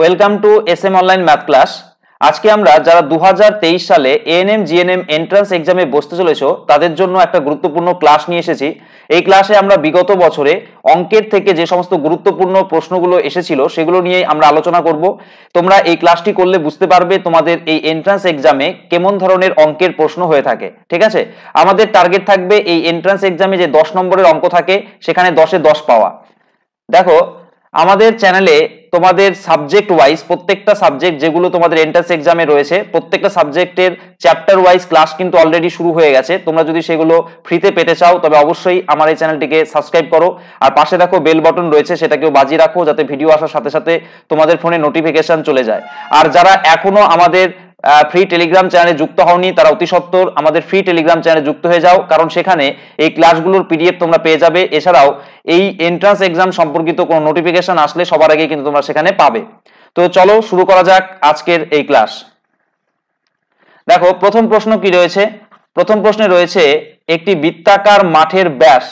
welcome to S M online math class আজকে আমরা যারা দু সালে এএনএম জিএনএম এন্ট্রান্স এক্সামে বসতে চলেছ তাদের জন্য একটা গুরুত্বপূর্ণ ক্লাস নিয়ে এসেছি এই ক্লাসে আমরা বিগত বছরে অঙ্কের থেকে যে সমস্ত গুরুত্বপূর্ণ প্রশ্নগুলো এসেছিল সেগুলো নিয়ে আমরা আলোচনা করব তোমরা এই ক্লাসটি করলে বুঝতে পারবে তোমাদের এই এন্ট্রান্স এক্সামে কেমন ধরনের অঙ্কের প্রশ্ন হয়ে থাকে ঠিক আছে আমাদের টার্গেট থাকবে এই এন্ট্রান্স এক্সামে যে দশ নম্বরের অঙ্ক থাকে সেখানে দশে দশ পাওয়া দেখো আমাদের চ্যানেলে তোমাদের সাবজেক্ট ওয়াইজ প্রত্যেকটা সাবজেক্ট যেগুলো তোমাদের এন্ট্রান্স এক্সামে রয়েছে প্রত্যেকটা সাবজেক্টের চ্যাপ্টার ওয়াইজ ক্লাস কিন্তু অলরেডি শুরু হয়ে গেছে তোমরা যদি সেগুলো ফ্রিতে পেতে চাও তবে অবশ্যই আমার এই চ্যানেলটিকে সাবস্ক্রাইব করো আর পাশে দেখো বেল বটন রয়েছে সেটাকেও বাজিয়ে রাখো যাতে ভিডিও আসার সাথে সাথে তোমাদের ফোনে নোটিফিকেশন চলে যায় আর যারা এখনো আমাদের ফ্রি টেলিগ্রাম চ্যানেলে যুক্ত হওনি তারা অতি সত্তর আমাদের ফ্রি টেলিগ্রাম চ্যানেলে যুক্ত হয়ে যাও কারণ সেখানে এই ক্লাসগুলোর পিডিএফ তোমরা পেয়ে যাবে এছাড়াও এই এন্ট্রান্স এক্সাম সম্পর্কিত কোনো নোটিফিকেশন আসলে সবার আগে কিন্তু তোমরা সেখানে পাবে তো চলো শুরু করা যাক আজকের এই ক্লাস দেখো প্রথম প্রশ্ন কি রয়েছে প্রথম প্রশ্নে রয়েছে একটি বৃত্তাকার মাঠের ব্যাস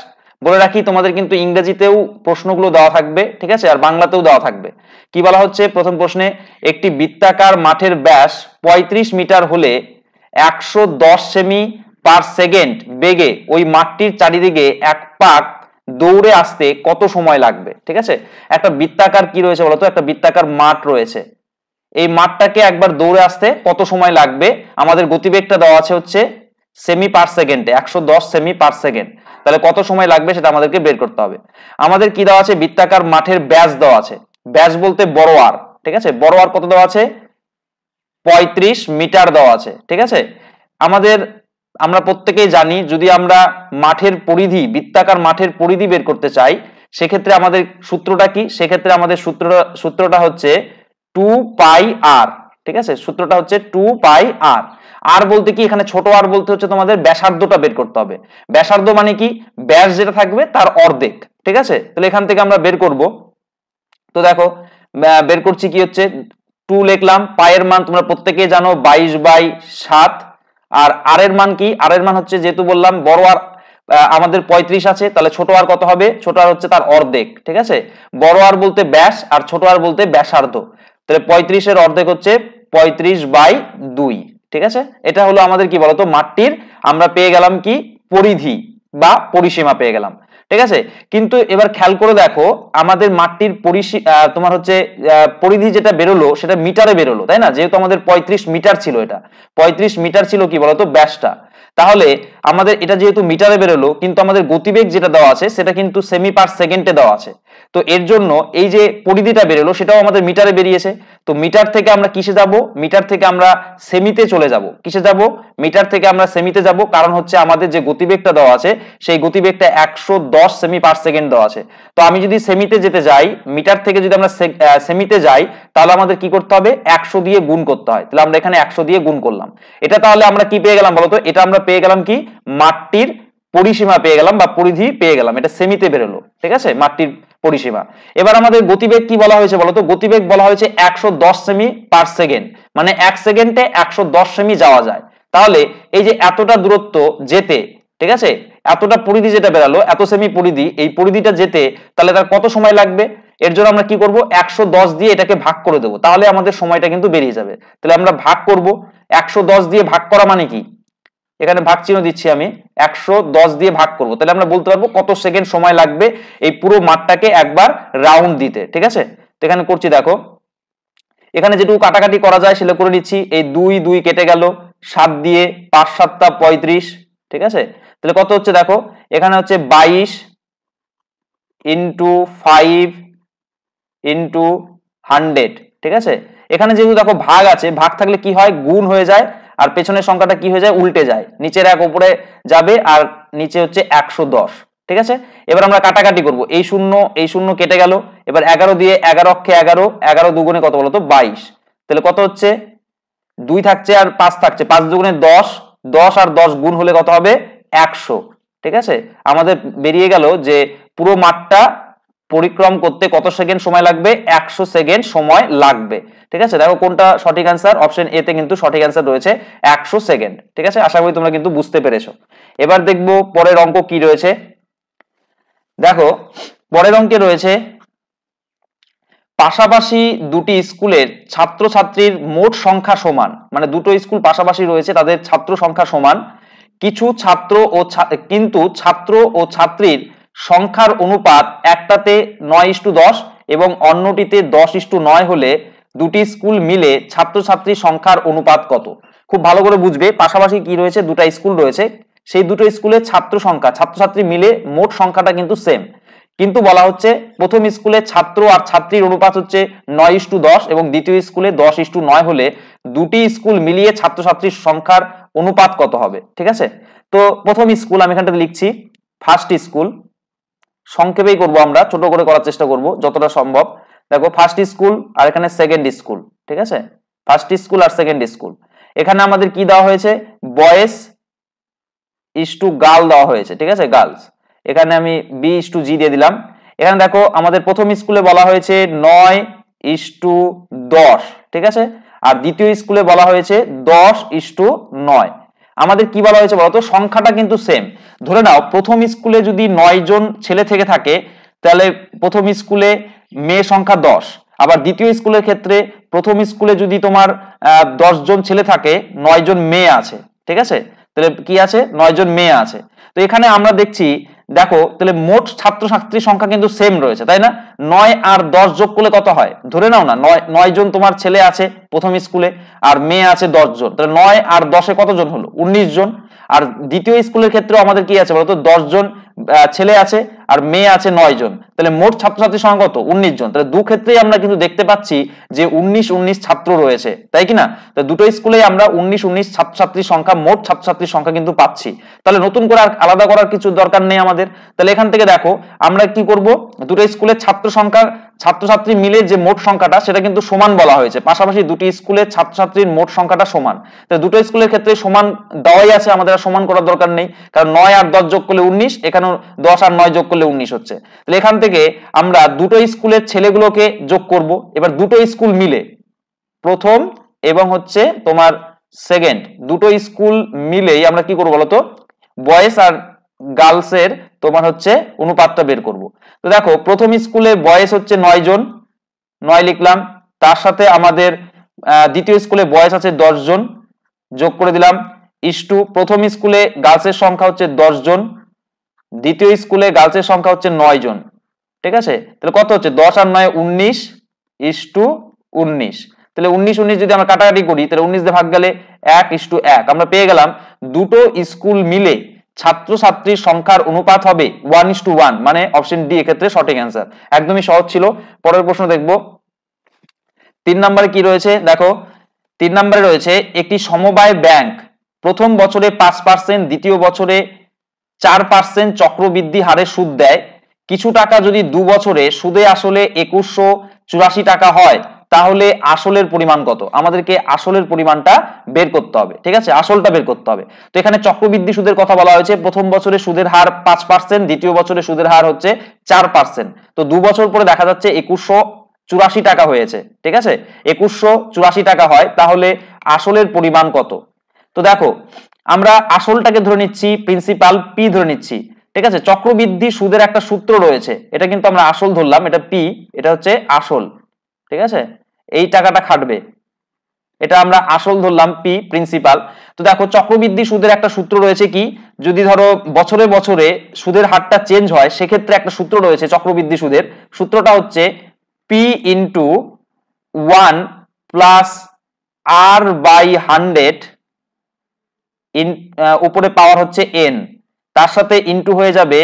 বলে রাখি তোমাদের কিন্তু ইংরেজিতেও প্রশ্নগুলো দেওয়া থাকবে ঠিক আছে আর বাংলাতেও দেওয়া থাকবে কি বলা হচ্ছে প্রথম প্রশ্নে একটি বৃত্তাকার মাঠের ব্যাস ৩৫ মিটার হলে একশো সেমি পার সেকেন্ড বেগে ওই মাঠটির চারিদিকে এক পাক দৌড়ে আসতে কত সময় লাগবে ঠিক আছে একটা বৃত্তাকার কি রয়েছে বলতো একটা বৃত্তাকার মাঠ রয়েছে এই মাঠটাকে একবার দৌড়ে আসতে কত সময় লাগবে আমাদের গতিবেগটা দেওয়া আছে হচ্ছে সেমি পার সেকেন্ডে একশো দশ সেমি পার সেকেন্ড তাহলে কত সময় লাগবে সেটা আমাদেরকে বের করতে হবে আমাদের কি দেওয়া আছে বৃত্তাকার মাঠের ব্যাস দেওয়া আছে ব্যাস বলতে বড় আর ঠিক আছে বড় আর কত দেওয়া আছে পঁয়ত্রিশ মিটার দেওয়া আছে ঠিক আছে আমাদের আমরা প্রত্যেকেই জানি যদি আমরা মাঠের পরিধি বৃত্তাকার মাঠের পরিধি বের করতে চাই সেক্ষেত্রে আমাদের সূত্রটা কি সেক্ষেত্রে আমাদের সূত্রটা সূত্রটা হচ্ছে টু পাই আর ঠিক আছে সূত্রটা হচ্ছে টু পাই আর আর বলতে কি এখানে ছোট আর বলতে হচ্ছে তোমাদের ব্যাসার্ধটা বের করতে হবে ব্যাসার্ধ মানে কি ব্যাস যেটা থাকবে তার অর্ধেক ঠিক আছে তাহলে এখান থেকে আমরা বের করব তো দেখো বের করছি কি হচ্ছে টু লিখলাম পায়ের মান তোমরা প্রত্যেকে জানো বাইশ বাই সাত আর আর এর মান কি আর এর মান হচ্ছে যেহেতু বললাম বড় আর আমাদের ৩৫ আছে তাহলে ছোট আর কত হবে ছোট আর হচ্ছে তার অর্ধেক ঠিক আছে বড় আর বলতে ব্যাস আর ছোট আর বলতে ব্যাসার্ধ তাহলে পঁয়ত্রিশের অর্ধেক হচ্ছে পঁয়ত্রিশ বাই দুই ঠিক আছে এটা হলো আমাদের কি বলতো মাটির আমরা পেয়ে গেলাম কি পরিধি বা পরিসীমা পেয়ে গেলাম ঠিক আছে কিন্তু এবার খেয়াল করে দেখো আমাদের মাঠটির পরিসী তোমার হচ্ছে পরিধি যেটা বেরোলো সেটা মিটারে বেরোলো তাই না যেহেতু আমাদের ৩৫ মিটার ছিল এটা ৩৫ মিটার ছিল কি বলতো ব্যাসটা তাহলে আমাদের এটা যেহেতু মিটারে বেরোলো কিন্তু আমাদের গতিবেগ যেটা দেওয়া আছে সেটা কিন্তু সেমি পার সেকেন্ডে দেওয়া আছে তো এর জন্য এই যে পরিধিটা বেরোলো সেটাও আমাদের মিটারে বেরিয়েছে তো মিটার থেকে আমরা কিসে যাব মিটার থেকে আমরা সেমিতে চলে যাব কিসে যাব মিটার থেকে আমরা সেমিতে যাব কারণ হচ্ছে আমাদের যে গতিবেগটা দেওয়া আছে সেই গতিবেগটা একশো দশ সেমি পার সেকেন্ড দেওয়া আছে তো আমি যদি সেমিতে যেতে যাই মিটার থেকে যদি আমরা সেমিতে যাই তাহলে আমাদের কি করতে হবে একশো দিয়ে গুণ করতে হয় তাহলে আমরা এখানে একশো দিয়ে গুণ করলাম এটা তাহলে আমরা কি পেয়ে গেলাম বলতো এটা আমরা পেয়ে গেলাম কি মাটির পরিসীমা পেয়ে গেলাম বা পরিধি পেয়ে গেলাম এটা সেমিতে বেরোলো ঠিক আছে মাটির পরিসীমা এবার আমাদের গতিবেগ কি বলা হয়েছে বলতো গতিবেগ বলা হয়েছে একশো সেমি পার সেকেন্ড মানে এক সেকেন্ডে একশো সেমি যাওয়া যায় তাহলে এই যে এতটা দূরত্ব যেতে ঠিক আছে এতটা পরিধি যেটা বেরালো এত সেমি পরিধি এই পরিধিটা যেতে তাহলে তার কত সময় লাগবে এর জন্য আমরা কি করব একশো দিয়ে এটাকে ভাগ করে দেবো তাহলে আমাদের সময়টা কিন্তু বেরিয়ে যাবে তাহলে আমরা ভাগ করব একশো দিয়ে ভাগ করা মানে কি এখানে ভাগ চিহ্ন দিচ্ছি আমি একশো দশ দিয়ে ভাগ করব তাহলে আমরা বলতে পারবো কত সেকেন্ড সময় লাগবে এই পুরো মাঠটাকে একবার রাউন্ড দিতে ঠিক আছে তো এখানে করছি দেখো এখানে যেটুকু কাটাকাটি করা যায় সেটা করে নিচ্ছি এই দুই দুই কেটে গেল সাত দিয়ে পাঁচ সাতটা পঁয়ত্রিশ ঠিক আছে তাহলে কত হচ্ছে দেখো এখানে হচ্ছে বাইশ ইন্টু ফাইভ ইন্টু হান্ড্রেড ঠিক আছে এখানে যেহেতু দেখো ভাগ আছে ভাগ থাকলে কি হয় গুণ হয়ে যায় আর পেছনের সংখ্যাটা কি হয়ে যায় উল্টে যায় নিচের এক উপরে যাবে আর নিচে হচ্ছে একশো দশ ঠিক আছে এবার আমরা কাটাকাটি করব এই শূন্য এই শূন্য কেটে গেল এবার এগারো দিয়ে এগারো অক্ষে এগারো এগারো দুগুণে কত বলতো বাইশ তাহলে কত হচ্ছে দুই থাকছে আর পাঁচ থাকছে পাঁচ দুগুণে দশ দশ আর দশ গুণ হলে কত হবে একশো ঠিক আছে আমাদের বেরিয়ে গেল যে পুরো মাঠটা পরিক্রম করতে কত সেকেন্ড সময় লাগবে একশো সেকেন্ড সময় লাগবে ঠিক আছে দেখো কোনটা সঠিক অ্যান্সার অপশন এ তে কিন্তু সঠিক অ্যান্সার রয়েছে একশো সেকেন্ড ঠিক আছে আশা করি তোমরা কিন্তু বুঝতে পেরেছো এবার দেখবো পরের অঙ্ক কি রয়েছে দেখো পরের অঙ্কে রয়েছে পাশাপাশি দুটি স্কুলের ছাত্রছাত্রীর মোট সংখ্যা সমান মানে দুটো স্কুল পাশাপাশি রয়েছে তাদের ছাত্র সংখ্যা সমান কিছু ছাত্র ও কিন্তু ছাত্র ও ছাত্রীর সংখ্যার অনুপাত একটাতে নয় ইস্টু দশ এবং অন্যটিতে দশ ইস্টু নয় হলে দুটি স্কুল মিলে ছাত্রছাত্রী সংখ্যার অনুপাত কত খুব ভালো করে বুঝবে পাশাপাশি কি রয়েছে দুটো স্কুল রয়েছে সেই দুটো স্কুলের ছাত্র সংখ্যা ছাত্রছাত্রী মিলে মোট সংখ্যাটা কিন্তু সেম কিন্তু বলা হচ্ছে প্রথম স্কুলে ছাত্র আর ছাত্রীর অনুপাত হচ্ছে নয় ইস্টু দশ এবং দ্বিতীয় স্কুলে দশ ইস্টু নয় হলে দুটি স্কুল মিলিয়ে ছাত্রছাত্রীর সংখ্যার অনুপাত কত হবে ঠিক আছে তো প্রথম স্কুল আমি এখানটাতে লিখছি ফার্স্ট স্কুল সংক্ষেপেই করব আমরা ছোট করে করার চেষ্টা করব যতটা সম্ভব দেখো ফার্স্ট স্কুল আর এখানে সেকেন্ড স্কুল ঠিক আছে ফার্স্ট স্কুল আর সেকেন্ড স্কুল এখানে আমাদের কি দেওয়া হয়েছে বয়েস ইস টু গার্ল দেওয়া হয়েছে ঠিক আছে গার্লস এখানে আমি বি ইস টু জি দিয়ে দিলাম এখানে দেখো আমাদের প্রথম স্কুলে বলা হয়েছে নয় ইস টু দশ ঠিক আছে আর দ্বিতীয় স্কুলে বলা হয়েছে দশ ইস টু নয় আমাদের কি বলা হয়েছে বলতো সংখ্যাটা কিন্তু সেম ধরে নাও প্রথম স্কুলে যদি নয় জন ছেলে থেকে থাকে তাহলে প্রথম স্কুলে মেয়ে সংখ্যা দশ আবার দ্বিতীয় স্কুলের ক্ষেত্রে প্রথম স্কুলে যদি তোমার দশ জন ছেলে থাকে নয় জন মেয়ে আছে ঠিক আছে তাহলে কি আছে নয় জন মেয়ে আছে তো এখানে আমরা দেখছি দেখো তাহলে মোট ছাত্র ছাত্রীর সংখ্যা কিন্তু সেম রয়েছে তাই না নয় আর দশ যোগ করলে কত হয় ধরে নাও না নয় নয় জন তোমার ছেলে আছে প্রথম স্কুলে আর মেয়ে আছে দশ জন তাহলে নয় আর দশে কতজন হলো উনিশ জন আর দ্বিতীয় স্কুলের ক্ষেত্রে আমাদের কি আছে বলতো দশ জন ছেলে আছে আর মেয়ে আছে নয় জন তাহলে মোট ছাত্রছাত্রীর সংখ্যা কত উনিশ জন তাহলে দু ক্ষেত্রেই আমরা কিন্তু দেখতে পাচ্ছি যে উনিশ উনিশ ছাত্র রয়েছে তাই কিনা না তো দুটো স্কুলে আমরা উনিশ উনিশ ছাত্রছাত্রীর সংখ্যা মোট ছাত্রছাত্রীর সংখ্যা কিন্তু পাচ্ছি তাহলে নতুন করে আর আলাদা করার কিছু দরকার নেই আমাদের তাহলে এখান থেকে দেখো আমরা কি করব দুটো স্কুলের ছাত্র সংখ্যা ছাত্রছাত্রী মিলে যে মোট সংখ্যাটা সেটা কিন্তু সমান বলা হয়েছে পাশাপাশি দুটি স্কুলের ছাত্রছাত্রীর মোট সংখ্যাটা সমান তাহলে দুটো স্কুলের ক্ষেত্রে সমান দেওয়াই আছে আমাদের সমান করার দরকার নেই কারণ নয় আর দশ যোগ করলে উনিশ এখানে দশ আর নয় যোগ করলে করলে উনিশ হচ্ছে তাহলে এখান থেকে আমরা দুটো স্কুলের ছেলেগুলোকে যোগ করব এবার দুটো স্কুল মিলে প্রথম এবং হচ্ছে তোমার সেকেন্ড দুটো স্কুল মিলেই আমরা কি করবো বলতো বয়েস আর গার্লসের তোমার হচ্ছে অনুপাতটা বের করব তো দেখো প্রথম স্কুলে বয়স হচ্ছে নয় জন নয় লিখলাম তার সাথে আমাদের দ্বিতীয় স্কুলে বয়স আছে দশ জন যোগ করে দিলাম ইস্টু প্রথম স্কুলে গার্লসের সংখ্যা হচ্ছে দশ জন দ্বিতীয় স্কুলে গার্লসের সংখ্যা হচ্ছে নয় জন ঠিক আছে তাহলে কত হচ্ছে দশ আর নয় উনিশ ইস টু উনিশ তাহলে উনিশ উনিশ যদি আমরা কাটাকাটি করি তাহলে উনিশ দিয়ে ভাগ গেলে এক ইস টু এক আমরা পেয়ে গেলাম দুটো স্কুল মিলে ছাত্রছাত্রীর সংখ্যার অনুপাত হবে ওয়ান ইস টু ওয়ান মানে অপশন ডি এক্ষেত্রে সঠিক অ্যান্সার একদমই সহজ ছিল পরের প্রশ্ন দেখব তিন নম্বরে কি রয়েছে দেখো তিন নম্বরে রয়েছে একটি সমবায় ব্যাংক প্রথম বছরে পাঁচ পার্সেন্ট দ্বিতীয় বছরে চার পার্সেন্ট চক্রবৃদ্ধি হারে সুদ দেয় কিছু টাকা যদি দু বছরে সুদে আসলে একুশশো চুরাশি টাকা হয় তাহলে আসলের পরিমাণ কত আমাদেরকে আসলের পরিমাণটা বের করতে হবে ঠিক আছে আসলটা বের করতে হবে তো এখানে চক্রবৃদ্ধি সুদের কথা বলা হয়েছে প্রথম বছরে সুদের হার পাঁচ পার্সেন্ট দ্বিতীয় বছরে সুদের হার হচ্ছে চার পার্সেন্ট তো দু বছর পরে দেখা যাচ্ছে একুশশো চুরাশি টাকা হয়েছে ঠিক আছে একুশশো চুরাশি টাকা হয় তাহলে আসলের পরিমাণ কত তো দেখো আমরা আসলটাকে ধরে নিচ্ছি প্রিন্সিপাল পি ধরে নিচ্ছি ঠিক আছে চক্রবৃদ্ধি সুদের একটা সূত্র রয়েছে এটা কিন্তু আমরা আসল ধরলাম এটা পি এটা হচ্ছে আসল ঠিক আছে এই টাকাটা খাটবে এটা আমরা আসল ধরলাম পি প্রিন্সিপাল তো দেখো চক্রবৃদ্ধি সুদের একটা সূত্র রয়েছে কি যদি ধরো বছরে বছরে সুদের হারটা চেঞ্জ হয় সেক্ষেত্রে একটা সূত্র রয়েছে চক্রবৃদ্ধি সুদের সূত্রটা হচ্ছে P into one plus R by hundred in উপরে পাওয়ার হচ্ছে এন তার সাথে ইনটু হয়ে যাবে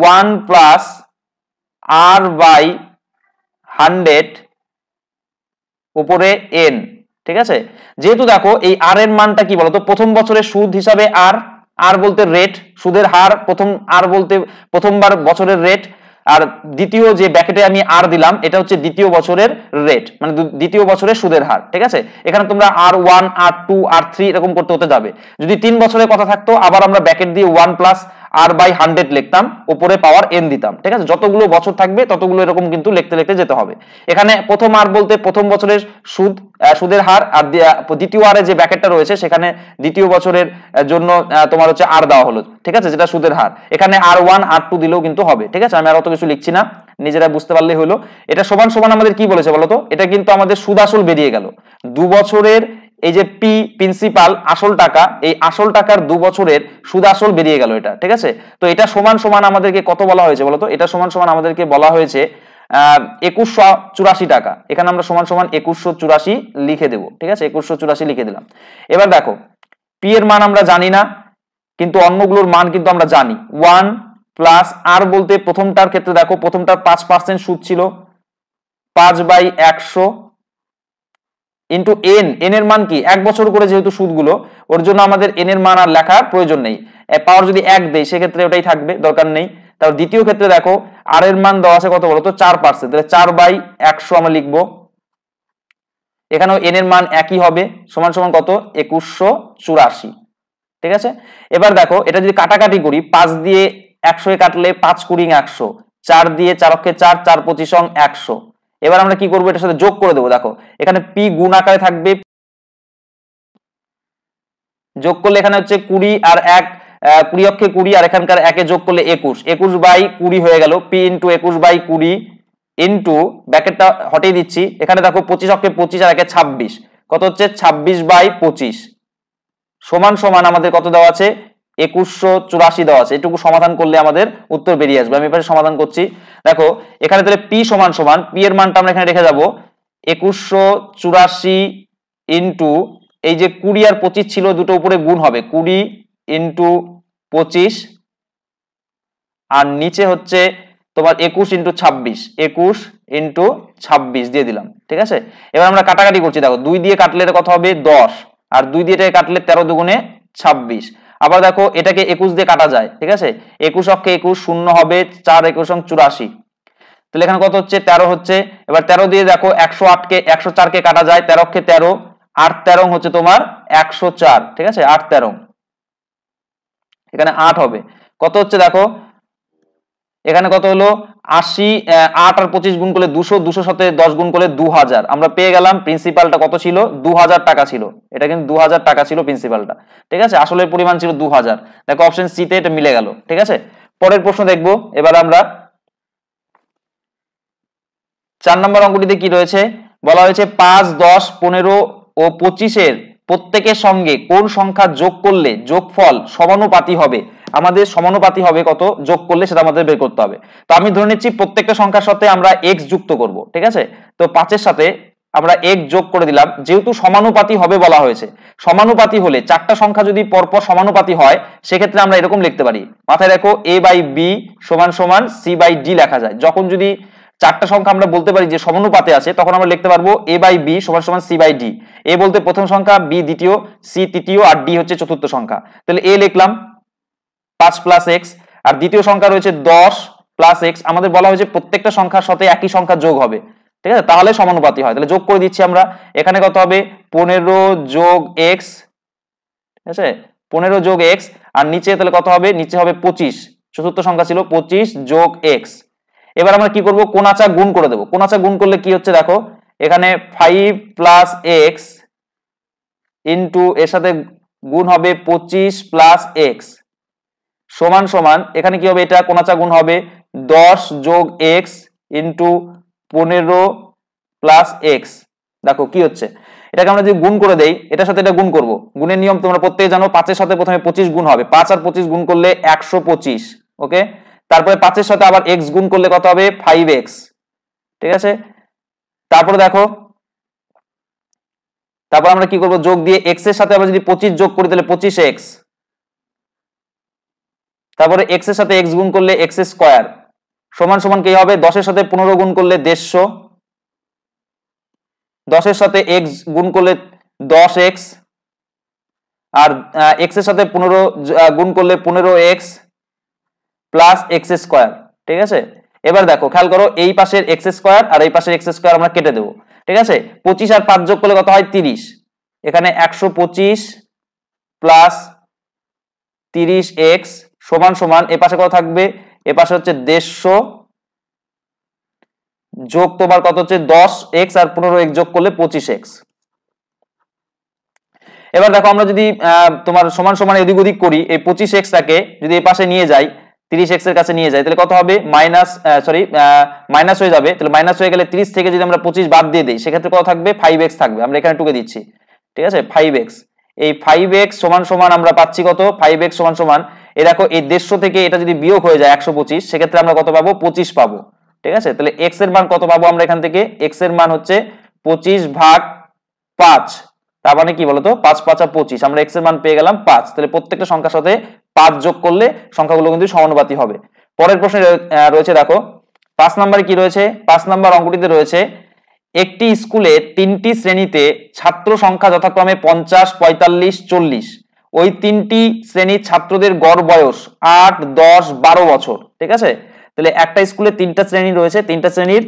one plus R by hundred উপরে এন ঠিক আছে যেহেতু দেখো এই আর এর মানটা কি বলতো প্রথম বছরে সুদ হিসাবে আর আর বলতে রেট সুদের হার প্রথম আর বলতে প্রথমবার বছরের রেট আর দ্বিতীয় যে ব্যাকেটে আমি আর দিলাম এটা হচ্ছে দ্বিতীয় বছরের রেট মানে দ্বিতীয় বছরের সুদের হার ঠিক আছে এখানে তোমরা R one R two R three এরকম করতে হতে যাবে যদি তিন বছরের কথা থাকতো আবার আমরা ব্যাকেট দিয়ে one plus R by hundred লিখতাম উপরে পাওয়ার এন দিতাম ঠিক আছে যতগুলো বছর থাকবে ততগুলো এরকম কিন্তু লিখতে লিখতে যেতে হবে এখানে প্রথম আর বলতে প্রথম বছরের সুদ সুদের হার আর দ্বিতীয় আরে যে ব্যাকেটটা রয়েছে সেখানে দ্বিতীয় বছরের জন্য তোমার হচ্ছে আর দেওয়া হলো ঠিক আছে যেটা সুদের হার এখানে আর ওয়ান আর টু দিলেও কিন্তু হবে ঠিক আছে আমি আর অত কিছু লিখছি না নিজেরা বুঝতে পারলে হলো এটা সমান সমান আমাদের কি বলেছে বলতো এটা কিন্তু আমাদের সুদ আসল বেরিয়ে গেল দু বছরের এই যে পি প্রিন্সিপাল আসল টাকা এই আসল টাকার দু বছরের সুদ আসল বেরিয়ে গেল এটা ঠিক আছে তো এটা সমান সমান আমাদেরকে কত বলা হয়েছে বলতো এটা সমান সমান আমাদেরকে বলা হয়েছে একুশশো চুরাশি টাকা এখানে আমরা সমান সমান একুশশো চুরাশি লিখে দেব ঠিক আছে একুশশো চুরাশি লিখে দিলাম এবার দেখো পি এর মান আমরা জানি না কিন্তু অন্যগুলোর মান কিন্তু আমরা জানি ওয়ান প্লাস আর বলতে প্রথমটার ক্ষেত্রে দেখো প্রথমটার পাঁচ পার্সেন্ট সুদ ছিল পাঁচ বাই একশো ইন্টু এন এন এর মান কি এক বছর করে যেহেতু সুদগুলো ওর জন্য আমাদের এন এর মান আর লেখার প্রয়োজন নেই পাওয়ার যদি এক দেয় সেক্ষেত্রে ওটাই থাকবে দরকার নেই তারপর দ্বিতীয় ক্ষেত্রে দেখো আর এর মান দেওয়া আছে কত বলতো চার পার্সেন্ট তাহলে চার বাই একশো আমরা লিখবো এখানেও এন এর মান একই হবে সমান সমান কত একুশশো চুরাশি ঠিক আছে এবার দেখো এটা যদি কাটাকাটি করি পাঁচ দিয়ে একশো কাটলে পাঁচ কুড়ি একশো চার দিয়ে চারক্ষে চার চার পঁচিশ একশো এবার আমরা কি করবো এটার সাথে যোগ করে দেবো দেখো এখানে পি গুণ আকারে থাকবে যোগ করলে এখানে হচ্ছে কুড়ি আর এক কুড়ি অক্ষে কুড়ি আর এখানকার একে যোগ করলে একুশ একুশ বাই কুড়ি হয়ে গেল পি ইন্টু একুশ বাই কুড়ি ইন্টু ব্যাকেটটা হটিয়ে দিচ্ছি এখানে দেখো পঁচিশ অক্ষে পঁচিশ আর একে ছাব্বিশ কত হচ্ছে ছাব্বিশ বাই পঁচিশ সমান সমান আমাদের কত দেওয়া আছে একুশশো চুরাশি দেওয়া আছে এটুকু সমাধান করলে আমাদের উত্তর বেরিয়ে আসবে আমি এবারে সমাধান করছি দেখো এখানে তাহলে পি সমান সমান পি এর মানটা আমরা এখানে রেখে যাব একুশশো চুরাশি ইন্টু এই যে কুড়ি আর পঁচিশ ছিল দুটো উপরে গুণ হবে কুড়ি ইন্টু পঁচিশ আর নিচে হচ্ছে তোমার একুশ ইন্টু ছাব্বিশ একুশ ইন্টু ছাব্বিশ দিয়ে দিলাম ঠিক আছে এবার আমরা কাটাকাটি করছি দেখো দুই দিয়ে কাটলে কত হবে দশ আর দুই দিয়ে কাটলে তেরো দুগুণে ছাব্বিশ আবার দেখো এটাকে একুশ দিয়ে কাটা যায় ঠিক আছে একুশ অক্ষে একুশ শূন্য হবে চার একুশ অং চুরাশি তাহলে এখানে কত হচ্ছে তেরো হচ্ছে এবার তেরো দিয়ে দেখো একশো আটকে একশো চারকে কাটা যায় তেরোক্ষে তেরো আট তেরো হচ্ছে তোমার একশো চার ঠিক আছে আট তেরো এখানে আট হবে কত হচ্ছে দেখো এখানে কত হলো আশি আট আর পঁচিশ গুণ করলে দুশো দুশো সাথে দশ গুণ করলে দু হাজার আমরা পেয়ে গেলাম প্রিন্সিপালটা কত ছিল দু হাজার টাকা ছিল এটা কিন্তু দু হাজার টাকা ছিল প্রিন্সিপালটা ঠিক আছে আসলে পরিমাণ ছিল দু হাজার দেখো অপশন সিতে এটা মিলে গেল ঠিক আছে পরের প্রশ্ন দেখব এবার আমরা চার নম্বর অঙ্কটিতে কি রয়েছে বলা হয়েছে পাঁচ দশ পনেরো ও পঁচিশের প্রত্যেকের সঙ্গে কোন সংখ্যা যোগ করলে যোগফল সমানুপাতি হবে আমাদের সমানুপাতি হবে কত যোগ করলে সেটা আমাদের বের করতে হবে তো আমি ধরে নিচ্ছি প্রত্যেকটা সংখ্যার সাথে আমরা এক্স যুক্ত করব ঠিক আছে তো পাঁচের সাথে আমরা এক যোগ করে দিলাম যেহেতু সমানুপাতি হবে বলা হয়েছে সমানুপাতি হলে চারটা সংখ্যা যদি পরপর সমানুপাতি হয় সেক্ষেত্রে আমরা এরকম লিখতে পারি মাথায় রাখো এ বাই বি সমান সমান সি বাই ডি লেখা যায় যখন যদি চারটা সংখ্যা আমরা বলতে পারি যে সমানুপাতে আছে তখন আমরা লিখতে পারবো এ বাই বি সমান সমান সি বাই ডি এ বলতে প্রথম সংখ্যা বি দ্বিতীয় সি তৃতীয় আর ডি হচ্ছে চতুর্থ সংখ্যা তাহলে এ লিখলাম পাঁচ প্লাস এক্স আর দ্বিতীয় সংখ্যা রয়েছে দশ প্লাস এক্স আমাদের বলা হয়েছে প্রত্যেকটা সংখ্যার সাথে একই সংখ্যা যোগ হবে ঠিক আছে তাহলে সমানুপাতি হয় তাহলে যোগ করে দিচ্ছি আমরা এখানে কত হবে পনেরো যোগ এক্স ঠিক আছে পনেরো যোগ এক্স আর নিচে তাহলে কত হবে নিচে হবে পঁচিশ চতুর্থ সংখ্যা ছিল পঁচিশ যোগ এক্স এবার আমরা কি করব কোনাচা গুণ করে দেবো কোনাচা গুণ করলে কি হচ্ছে দেখো এখানে ফাইভ প্লাস এক্স ইন্টু এর সাথে গুণ হবে পঁচিশ প্লাস এক্স সমান সমান এখানে কি হবে এটা কোনাচা গুণ হবে দশ যোগ এক্স ইন্টু পনেরো প্লাস এক্স দেখো কি হচ্ছে এটাকে আমরা যদি গুণ করে দেই এটার সাথে এটা গুণ করব গুণের নিয়ম তোমরা প্রত্যেকে জানো পাঁচের সাথে প্রথমে পঁচিশ গুণ হবে পাঁচ আর পঁচিশ গুণ করলে একশো পঁচিশ ওকে তারপরে পাঁচের সাথে আবার এক্স গুণ করলে কত হবে ফাইভ এক্স ঠিক আছে তারপরে দেখো তারপর আমরা কি করবো যোগ দিয়ে এক্স এর সাথে আবার যদি পঁচিশ যোগ করি তাহলে পঁচিশ এক্স তারপরে এক্স এর সাথে এক্স গুণ করলে এক্স স্কোয়ার সমান সমান কি হবে দশের সাথে পনেরো গুণ করলে দেড়শো দশের সাথে এক্স গুণ করলে দশ এক্স আর এক্স এর সাথে পনেরো গুণ করলে পনেরো এক্স প্লাস এক্স স্কোয়ার ঠিক আছে এবার দেখো খেয়াল করো এই পাশের এক্স স্কোয়ার আর এই পাশের এক্স স্কোয়ার আমরা কেটে দেবো ঠিক আছে পঁচিশ আর পাঁচ যোগ করলে কত হয় তিরিশ এখানে একশো পঁচিশ প্লাস তিরিশ এক্স সমান সমান এ পাশে কত থাকবে এ পাশে হচ্ছে দেড়শো যোগ তোমার কত হচ্ছে দশ এক্স আর পনেরো এক্স যোগ করলে পঁচিশ এক্স এবার দেখো আমরা যদি তোমার সমান সমান এদিক ওদিক করি এই পঁচিশ এক্সটাকে যদি এ পাশে নিয়ে যাই তিরিশ এক্সের কাছে নিয়ে যাই তাহলে কত হবে মাইনাস সরি মাইনাস হয়ে যাবে তাহলে মাইনাস হয়ে গেলে তিরিশ থেকে যদি আমরা পঁচিশ বাদ দিয়ে দিই সেক্ষেত্রে কত থাকবে ফাইভ এক্স থাকবে আমরা এখানে টুকে দিচ্ছি ঠিক আছে ফাইভ এক্স এই ফাইভ এক্স সমান সমান আমরা পাচ্ছি কত ফাইভ এক্স সমান সমান এ দেখো এই দেড়শো থেকে এটা যদি বিয়োগ হয়ে যায় একশো পঁচিশ সেক্ষেত্রে আমরা কত পাবো পঁচিশ পাবো ঠিক আছে তাহলে এক্স এর মান কত পাবো আমরা এখান থেকে এক্স এর মান হচ্ছে পঁচিশ ভাগ পাঁচ তার মানে কি বলতো পাঁচ পাঁচা পঁচিশ আমরা এক্স এর মান পেয়ে গেলাম পাঁচ তাহলে প্রত্যেকটা সংখ্যার সাথে পাঁচ যোগ করলে সংখ্যাগুলো কিন্তু সমানুপাতি হবে পরের প্রশ্নে রয়েছে দেখো পাঁচ নাম্বারে কি রয়েছে পাঁচ নাম্বার অঙ্কটিতে রয়েছে একটি স্কুলে তিনটি শ্রেণীতে ছাত্র সংখ্যা যথাক্রমে পঞ্চাশ পঁয়তাল্লিশ চল্লিশ ওই তিনটি শ্রেণীর ছাত্রদের গড় বয়স আট দশ বারো বছর ঠিক আছে তাহলে একটা স্কুলে তিনটা শ্রেণী রয়েছে তিনটা শ্রেণীর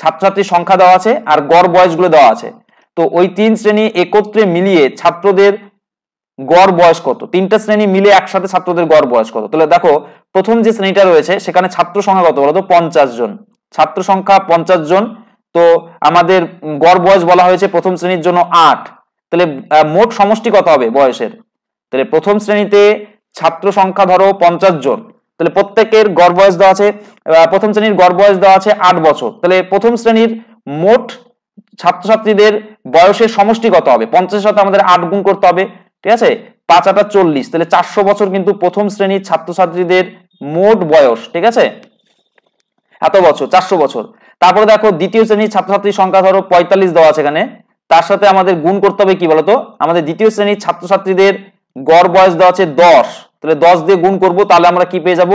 ছাত্রছাত্রীর সংখ্যা দেওয়া আছে আর গড় বয়সগুলো দেওয়া আছে তো ওই তিন শ্রেণী একত্রে মিলিয়ে ছাত্রদের গড় বয়স কত তিনটা শ্রেণী মিলে একসাথে ছাত্রদের গড় বয়স কত তাহলে দেখো প্রথম যে শ্রেণীটা রয়েছে সেখানে ছাত্র সংখ্যা কত বলতো পঞ্চাশ জন ছাত্র সংখ্যা পঞ্চাশ জন তো আমাদের গড় বয়স বলা হয়েছে প্রথম শ্রেণীর জন্য আট তাহলে মোট সমষ্টি কত হবে বয়সের তাহলে প্রথম শ্রেণীতে ছাত্র সংখ্যা ধরো পঞ্চাশ জন তাহলে প্রত্যেকের গড় বয়স দেওয়া আছে প্রথম শ্রেণীর গড় বয়স দেওয়া আছে আট বছর তাহলে প্রথম শ্রেণীর মোট ছাত্রছাত্রীদের বয়সের সমষ্টি কত হবে পঞ্চাশের সাথে আমাদের আট গুণ করতে হবে ঠিক আছে পাঁচ আটা চল্লিশ তাহলে চারশো বছর কিন্তু প্রথম শ্রেণীর ছাত্রছাত্রীদের মোট বয়স ঠিক আছে এত বছর চারশো বছর তারপরে দেখো দ্বিতীয় শ্রেণীর ছাত্রছাত্রীর সংখ্যা ধরো পঁয়তাল্লিশ দেওয়া আছে এখানে তার সাথে আমাদের গুণ করতে হবে কি বলতো আমাদের দ্বিতীয় শ্রেণীর ছাত্রছাত্রীদের গড় বয়স দেওয়া আছে দশ তাহলে দশ দিয়ে গুণ করব তাহলে আমরা কি পেয়ে যাব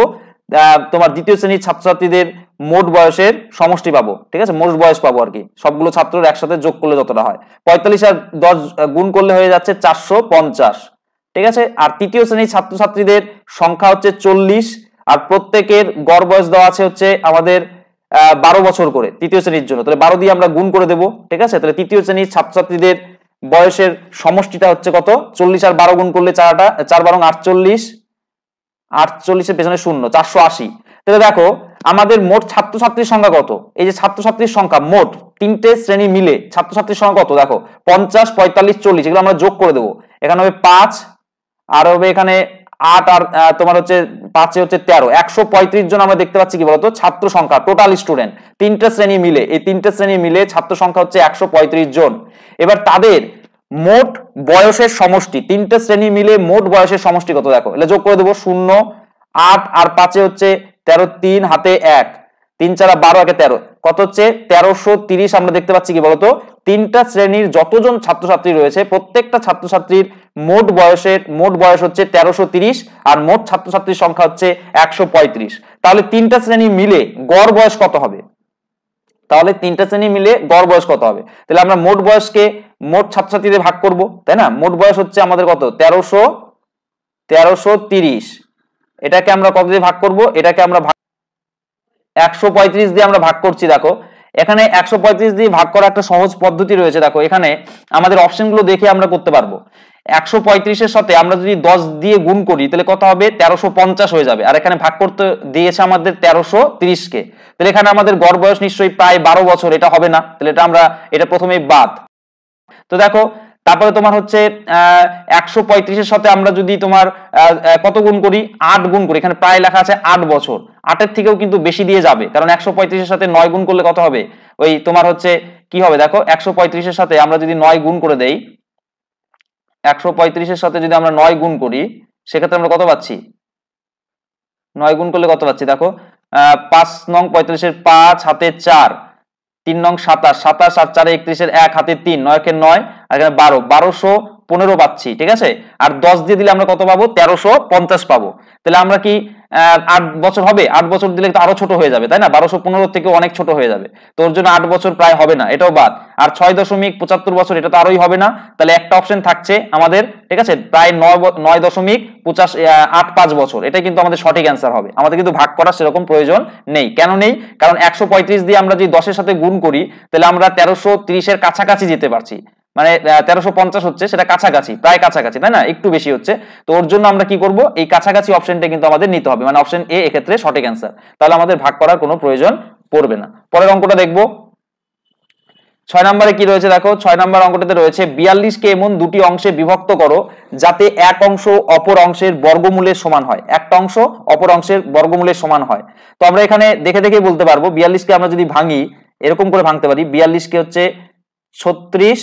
তোমার দ্বিতীয় শ্রেণীর ছাত্রছাত্রীদের মোট বয়সের সমষ্টি পাবো ঠিক আছে মোট বয়স পাবো আর কি সবগুলো ছাত্রের একসাথে যোগ করলে যতটা হয় পঁয়তাল্লিশ আর দশ গুণ করলে হয়ে যাচ্ছে চারশো পঞ্চাশ ঠিক আছে আর তৃতীয় শ্রেণীর ছাত্রছাত্রীদের সংখ্যা হচ্ছে চল্লিশ আর প্রত্যেকের গড় বয়স দেওয়া আছে হচ্ছে আমাদের বারো বছর করে তৃতীয় শ্রেণীর জন্য তাহলে বারো দিয়ে আমরা গুণ করে দেবো ঠিক আছে তাহলে তৃতীয় শ্রেণীর ছাত্রছাত্রীদের বয়সের সমষ্টিটা হচ্ছে কত চল্লিশ আর বারো গুণ করলে চারাটা চার বারো আটচল্লিশ আটচল্লিশের পেছনে শূন্য চারশো আশি তাহলে দেখো আমাদের মোট ছাত্রছাত্রীর সংখ্যা কত এই যে ছাত্রছাত্রীর সংখ্যা মোট তিনটে শ্রেণী মিলে ছাত্রছাত্রীর সংখ্যা কত দেখো পঞ্চাশ পঁয়তাল্লিশ চল্লিশ এগুলো আমরা যোগ করে দেবো এখানে হবে পাঁচ আর হবে এখানে আট আর তোমার হচ্ছে পাঁচে হচ্ছে তেরো একশো পঁয়ত্রিশ জন আমরা দেখতে পাচ্ছি কি বলতো ছাত্র সংখ্যা টোটাল স্টুডেন্ট তিনটে শ্রেণী মিলে এই তিনটে শ্রেণী মিলে ছাত্র সংখ্যা হচ্ছে একশো পঁয়ত্রিশ জন এবার তাদের মোট বয়সের সমষ্টি তিনটে শ্রেণী মিলে মোট বয়সের সমষ্টি কত দেখো এটা যোগ করে দেবো শূন্য আট আর পাঁচে হচ্ছে তেরো তিন হাতে এক তিন চারা বারো একে তেরো কত হচ্ছে তেরোশো তিরিশ আমরা দেখতে পাচ্ছি কি বলতো তিনটা শ্রেণীর যতজন ছাত্রছাত্রী রয়েছে প্রত্যেকটা ছাত্রছাত্রীর মোট বয়সের মোট বয়স হচ্ছে তেরোশো তিরিশ আর মোট ছাত্রছাত্রীর সংখ্যা হচ্ছে একশো পঁয়ত্রিশ তাহলে তিনটা শ্রেণী মিলে গড় বয়স কত হবে তাহলে তিনটা শ্রেণী মিলে গড় বয়স কত হবে তাহলে আমরা মোট বয়সকে মোট ছাত্রছাত্রীদের ভাগ করব তাই না মোট বয়স হচ্ছে আমাদের কত তেরোশো তেরোশো তিরিশ এটাকে আমরা কত দিয়ে ভাগ করব এটাকে আমরা ভাগ একশো পঁয়ত্রিশ দিয়ে আমরা ভাগ করছি দেখো এখানে একশো দিয়ে ভাগ করার একটা সহজ পদ্ধতি রয়েছে দেখো এখানে আমাদের অপশনগুলো দেখে আমরা করতে পারবো একশো পঁয়ত্রিশের সাথে আমরা যদি দশ দিয়ে গুণ করি তাহলে কত হবে তেরোশো পঞ্চাশ হয়ে যাবে আর এখানে ভাগ করতে দিয়েছে আমাদের তেরোশো তিরিশকে তাহলে এখানে আমাদের গড় বয়স নিশ্চয়ই প্রায় বারো বছর এটা হবে না তাহলে এটা আমরা এটা প্রথমেই বাদ তো দেখো তারপরে তোমার হচ্ছে একশো পঁয়ত্রিশের সাথে আমরা যদি তোমার কত গুণ করি আট গুণ করি এখানে প্রায় লেখা আছে আট বছর আটের থেকেও কিন্তু বেশি দিয়ে যাবে কারণ একশো পঁয়ত্রিশের সাথে নয় গুণ করলে কত হবে ওই তোমার হচ্ছে কি হবে দেখো একশো পঁয়ত্রিশের সাথে আমরা যদি নয় গুণ করে দেই একশো পঁয়ত্রিশের সাথে যদি আমরা নয় গুণ করি সেক্ষেত্রে আমরা কত পাচ্ছি নয় গুণ করলে কত পাচ্ছি দেখো পাঁচ নং পঁয়ত্রিশের পাঁচ হাতে চার তিন নং সাতাশ সাতাশ আর চারে একত্রিশের এক হাতে তিন নয়কে নয় আর এখানে বারো বারোশো পনেরো পাচ্ছি ঠিক আছে আর দশ দিয়ে দিলে আমরা কত পাবো তেরোশো পঞ্চাশ পাবো তাহলে আমরা কি আট বছর হবে আট বছর দিলে তো আরো ছোট হয়ে যাবে তাই না বারোশো পনেরো থেকে অনেক ছোট হয়ে যাবে তোর জন্য আট বছর প্রায় হবে না এটাও বাদ আর ছয় দশমিক পঁচাত্তর বছর এটা তো আরোই হবে না তাহলে একটা অপশন থাকছে আমাদের ঠিক আছে প্রায় নয় নয় দশমিক পঁচাশ আট পাঁচ বছর এটা কিন্তু আমাদের সঠিক অ্যান্সার হবে আমাদের কিন্তু ভাগ করার সেরকম প্রয়োজন নেই কেন নেই কারণ একশো পঁয়ত্রিশ দিয়ে আমরা যদি দশের সাথে গুণ করি তাহলে আমরা তেরোশো তিরিশের কাছাকাছি যেতে পারছি মানে তেরোশো পঞ্চাশ হচ্ছে সেটা কাছাকাছি প্রায় কাছাকাছি তাই না একটু বেশি হচ্ছে তো ওর জন্য আমরা কি করব এই কাছাকাছি অপশনটা কিন্তু আমাদের নিতে হবে মানে অপশন এ এক্ষেত্রে সঠিক অ্যান্সার তাহলে আমাদের ভাগ করার কোনো প্রয়োজন পড়বে না পরের অঙ্কটা দেখবো ছয় নম্বরে কি রয়েছে দেখো ছয় নম্বর অঙ্কটাতে রয়েছে বিয়াল্লিশকে এমন দুটি অংশে বিভক্ত করো যাতে এক অংশ অপর অংশের বর্গমূলের সমান হয় একটা অংশ অপর অংশের বর্গমূলের সমান হয় তো আমরা এখানে দেখে দেখে বলতে পারবো বিয়াল্লিশকে আমরা যদি ভাঙি এরকম করে ভাঙতে পারি বিয়াল্লিশকে হচ্ছে ছত্রিশ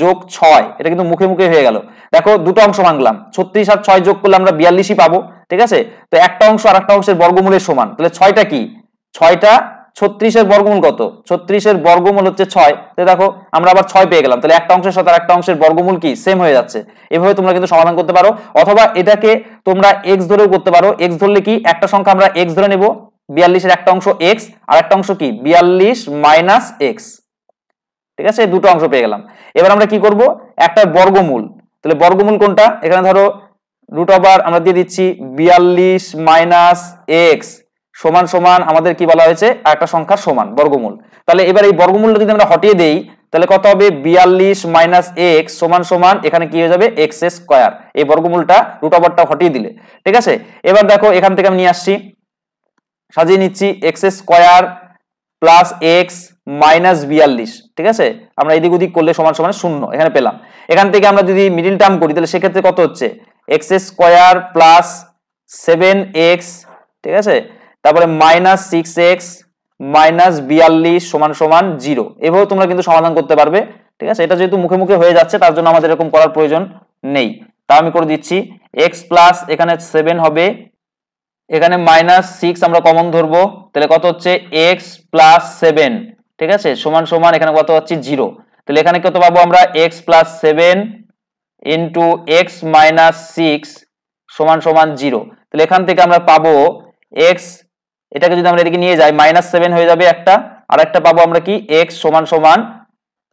যোগ ছয় এটা কিন্তু মুখে মুখে হয়ে গেল দেখো দুটো অংশ ভাঙলাম ছত্রিশ আর ছয় যোগ করলে আমরা বিয়াল্লিশই পাবো ঠিক আছে তো একটা অংশ আর একটা অংশের বর্গমূলের সমান তাহলে ছয়টা কি ছয়টা ছত্রিশের বর্গমূল কত ছত্রিশের বর্গমূল হচ্ছে ছয় তো দেখো আমরা আবার ছয় পেয়ে গেলাম তাহলে একটা অংশের সাথে একটা অংশের বর্গমূল কি সেম হয়ে যাচ্ছে এভাবে তোমরা কিন্তু সমাধান করতে পারো অথবা এটাকে তোমরা এক্স ধরেও করতে পারো এক্স ধরলে কি একটা সংখ্যা আমরা এক্স ধরে নেব বিয়াল্লিশের একটা অংশ এক্স আর একটা অংশ কি বিয়াল্লিশ মাইনাস এক্স ঠিক আছে দুটো অংশ পেয়ে গেলাম এবার আমরা কি করব একটা বর্গমূল তাহলে বর্গমূল কোনটা এখানে ধরো রুট ওভার আমরা দিয়ে দিচ্ছি বিয়াল্লিশ মাইনাস এক্স সমান সমান আমাদের কি বলা হয়েছে একটা সংখ্যার সমান বর্গমূল তাহলে এবার এই বর্গমূলটা যদি আমরা হটিয়ে দেই তাহলে কত হবে বিয়াল্লিশ মাইনাস এক্স সমান সমান এখানে কি হয়ে যাবে এক্স স্কোয়ার এই বর্গমূলটা রুট ওভারটা হটিয়ে দিলে ঠিক আছে এবার দেখো এখান থেকে আমি নিয়ে আসছি সাজিয়ে নিচ্ছি X square plus X minus বিয়াল্লিশ ঠিক আছে আমরা এদিক ওদিক করলে সমান সমান শূন্য এখানে পেলাম এখান থেকে আমরা যদি মিডিল টার্ম করি তাহলে সেক্ষেত্রে কত হচ্ছে X square plus seven X ঠিক আছে তারপরে মাইনাস সিক্স এক্স মাইনাস বিয়াল্লিশ সমান সমান জিরো এভাবে তোমরা কিন্তু সমাধান করতে পারবে ঠিক আছে এটা যেহেতু মুখে মুখে হয়ে যাচ্ছে তার জন্য আমাদের এরকম করার প্রয়োজন নেই তা আমি করে দিচ্ছি এক্স প্লাস এখানে সেভেন হবে এখানে মাইনাস সিক্স আমরা কমন ধরবো তাহলে কত হচ্ছে এক্স প্লাস সেভেন ঠিক আছে সমান সমান এখানে কত হচ্ছে জিরো তাহলে এখানে কত পাবো আমরা X plus seven into X minus six সমান সমান জিরো তাহলে এখান থেকে আমরা পাবো এক্স এটাকে যদি আমরা এদিকে নিয়ে যাই মাইনাস সেভেন হয়ে যাবে একটা আর একটা পাবো আমরা কি এক্স সমান সমান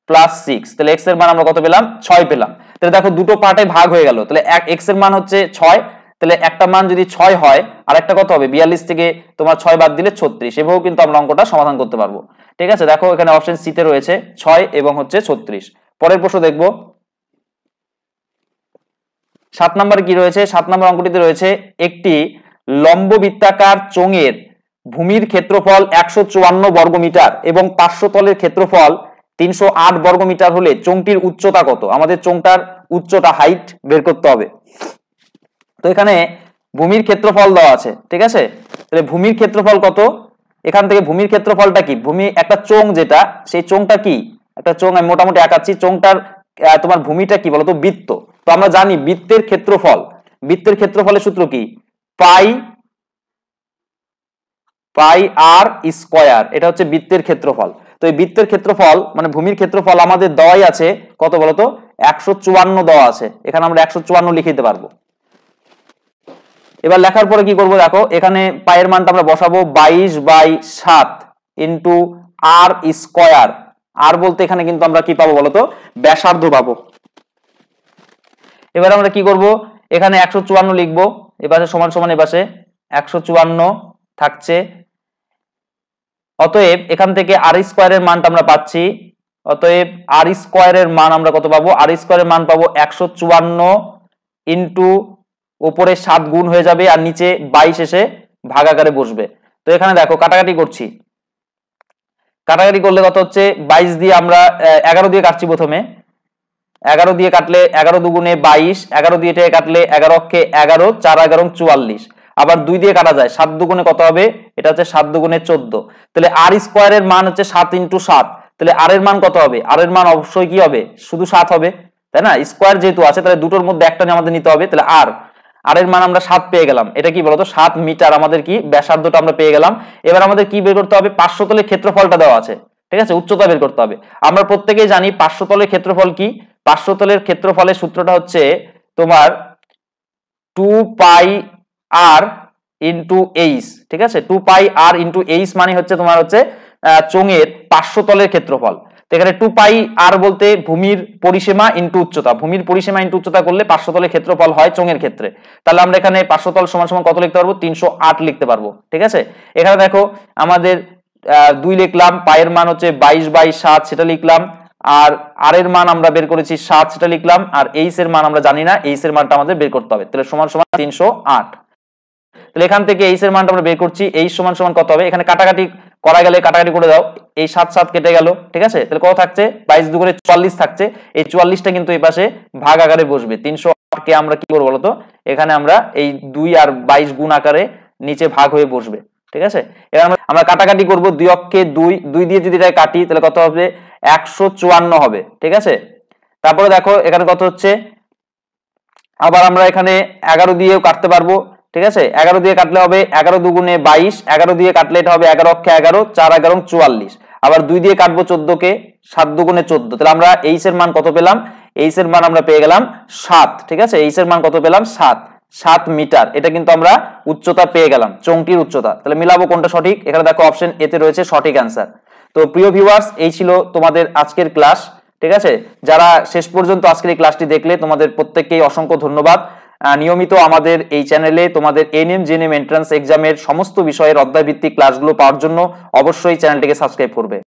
প্লাস সিক্স তাহলে এক্স এর মান আমরা কত পেলাম ছয় পেলাম তাহলে দেখো দুটো পার্টে ভাগ হয়ে গেল তাহলে এক এক্স এর মান হচ্ছে ছয় তাহলে একটা মান যদি ছয় হয় আর একটা কত হবে বিয়াল্লিশ থেকে তোমার ছয় বাদ দিলে ছত্রিশ এভাবেও কিন্তু আমরা অঙ্কটা সমাধান করতে পারবো ঠিক আছে দেখো এখানে অপশন সিতে রয়েছে ছয় এবং হচ্ছে ছত্রিশ পরের প্রশ্ন দেখবো সাত নম্বর কি রয়েছে সাত নম্বর অঙ্কটিতে রয়েছে একটি লম্ব বৃত্তাকার চোঙের ভূমির ক্ষেত্রফল একশো চুয়ান্ন বর্গমিটার এবং পাঁচশো তলের ক্ষেত্রফল তিনশো আট বর্গমিটার হলে চোঙটির উচ্চতা কত আমাদের চোঙটার উচ্চতা হাইট বের করতে হবে তো এখানে ভূমির ক্ষেত্রফল দেওয়া আছে ঠিক আছে তাহলে ভূমির ক্ষেত্রফল কত এখান থেকে ভূমির ক্ষেত্রফলটা কি ভূমি একটা চোং যেটা সেই চোংটা কি একটা চোং আমি মোটামুটি আঁকাচ্ছি চোংটার তোমার ভূমিটা কি বলতো বৃত্ত তো আমরা জানি বৃত্তের ক্ষেত্রফল বৃত্তের ক্ষেত্রফলের সূত্র কি পাই পাই আর স্কোয়ার এটা হচ্ছে বৃত্তের ক্ষেত্রফল তো এই বৃত্তের ক্ষেত্রফল মানে ভূমির ক্ষেত্রফল আমাদের দেওয়াই আছে কত বলতো একশো চুয়ান্ন দেওয়া আছে এখানে আমরা একশো চুয়ান্ন লিখে দিতে পারবো এবার লেখার পরে কি করব দেখো এখানে পায়ের মানটা আমরা বসাবো বাইশ বাই সাত ইন্টু আর স্কোয়ার আর বলতে এখানে কিন্তু আমরা কি পাবো বলতো ব্যাসার্ধ পাবো এবার আমরা কি করব এখানে একশো চুয়ান্ন লিখবো এপাশে সমান সমান এপাশে একশো চুয়ান্ন থাকছে অতএব এখান থেকে আর স্কোয়ারের মানটা আমরা পাচ্ছি অতএব আর স্কোয়ারের মান আমরা কত পাবো আর স্কোয়ারের মান পাবো একশো চুয়ান্ন ইন্টু ওপরে সাত গুণ হয়ে যাবে আর নিচে বাইশ এসে ভাগাকারে বসবে তো এখানে দেখো কাটাকাটি করছি কাটাকাটি করলে কত হচ্ছে বাইশ দিয়ে আমরা এগারো দিয়ে কাটছি প্রথমে এগারো দিয়ে কাটলে এগারো দুগুণে বাইশ এগারো দিয়ে কাটলে এগারো অক্ষে এগারো চার এগারো চুয়াল্লিশ আবার দুই দিয়ে কাটা যায় সাত দুগুণে কত হবে এটা হচ্ছে সাত দুগুণে চোদ্দ তাহলে আর স্কোয়ারের মান হচ্ছে সাত ইন্টু সাত তাহলে আর এর মান কত হবে আর এর মান অবশ্যই কি হবে শুধু সাত হবে তাই না স্কোয়ার যেহেতু আছে তাহলে দুটোর মধ্যে একটা নিয়ে আমাদের নিতে হবে তাহলে আর আর এর মান আমরা সাত পেয়ে গেলাম এটা কি বলতো সাত মিটার আমাদের কি ব্যাসার্ধটা আমরা পেয়ে গেলাম এবার আমাদের কি বের করতে হবে পার্শ্বতলের ক্ষেত্রফলটা দেওয়া আছে ঠিক আছে উচ্চতা বের করতে হবে আমরা প্রত্যেকেই জানি পার্শ্বতলের ক্ষেত্রফল কি পার্শ্বতলের ক্ষেত্রফলের সূত্রটা হচ্ছে তোমার two pi R into H ঠিক আছে two pi R into H মানে হচ্ছে তোমার হচ্ছে চোঙের পার্শ্বতলের ক্ষেত্রফল তো এখানে টু পাই আর বলতে ভূমির পরিসীমা ইন্টু উচ্চতা ভূমির পরিসীমা ইন্টু উচ্চতা করলে পার্শ্বতলের ক্ষেত্রফল হয় চোঙের ক্ষেত্রে তাহলে আমরা এখানে পার্শ্বতল সমান সমান কত লিখতে পারবো তিনশো লিখতে পারবো ঠিক আছে এখানে দেখো আমাদের দুই লিখলাম পায়ের মান হচ্ছে বাইশ বাই সাত সেটা লিখলাম আর আর এর মান আমরা বের করেছি সাত সেটা লিখলাম আর এইস এর মান আমরা জানি না এইস এর মানটা আমাদের বের করতে হবে তাহলে সমান সমান তিনশো আট তাহলে এখান থেকে এইস এর মানটা আমরা বের করছি এই সমান সমান কত হবে এখানে কাটাকাটি করা গেলে কাটাকাটি করে দাও এই সাত সাত কেটে গেল ঠিক আছে তাহলে কত থাকছে বাইশ দু করে চুয়াল্লিশ থাকছে এই চুয়াল্লিশটা কিন্তু এই পাশে ভাগ আকারে বসবে তিনশো আটকে আমরা কি করবো বলতো এখানে আমরা এই দুই আর বাইশ গুণ আকারে নিচে ভাগ হয়ে বসবে ঠিক আছে এবার আমরা আমরা কাটাকাটি করব দুই অক্ষে দুই দুই দিয়ে যদি এটা কাটি তাহলে কত হবে একশো চুয়ান্ন হবে ঠিক আছে তারপরে দেখো এখানে কত হচ্ছে আবার আমরা এখানে এগারো দিয়েও কাটতে পারবো ঠিক আছে এগারো দিয়ে কাটলে হবে এগারো দুগুণে বাইশ এগারো দিয়ে কাটলে এটা হবে এগারো অক্ষে এগারো চার এগারো চুয়াল্লিশ আবার দুই দিয়ে কাটবো চোদ্দ কে সাত দুগুণে চোদ্দ তাহলে আমরা এইসের এর মান কত পেলাম এইচ এর মান আমরা পেয়ে গেলাম সাত ঠিক আছে এইসের এর মান কত পেলাম সাত সাত মিটার এটা কিন্তু আমরা উচ্চতা পেয়ে গেলাম চৌকির উচ্চতা তাহলে মিলাবো কোনটা সঠিক এখানে দেখো অপশন এতে রয়েছে সঠিক অ্যান্সার তো প্রিয় ভিউয়ার্স এই ছিল তোমাদের আজকের ক্লাস ঠিক আছে যারা শেষ পর্যন্ত আজকের এই ক্লাসটি দেখলে তোমাদের প্রত্যেককেই অসংখ্য ধন্যবাদ নিয়মিত আমাদের এই চ্যানেলে তোমাদের এনএম জেনএম এন্ট্রান্স এক্সামের সমস্ত বিষয়ের অধ্যায়ভিত্তিক ক্লাসগুলো পাওয়ার জন্য অবশ্যই চ্যানেলটিকে সাবস্ক্রাইব করবে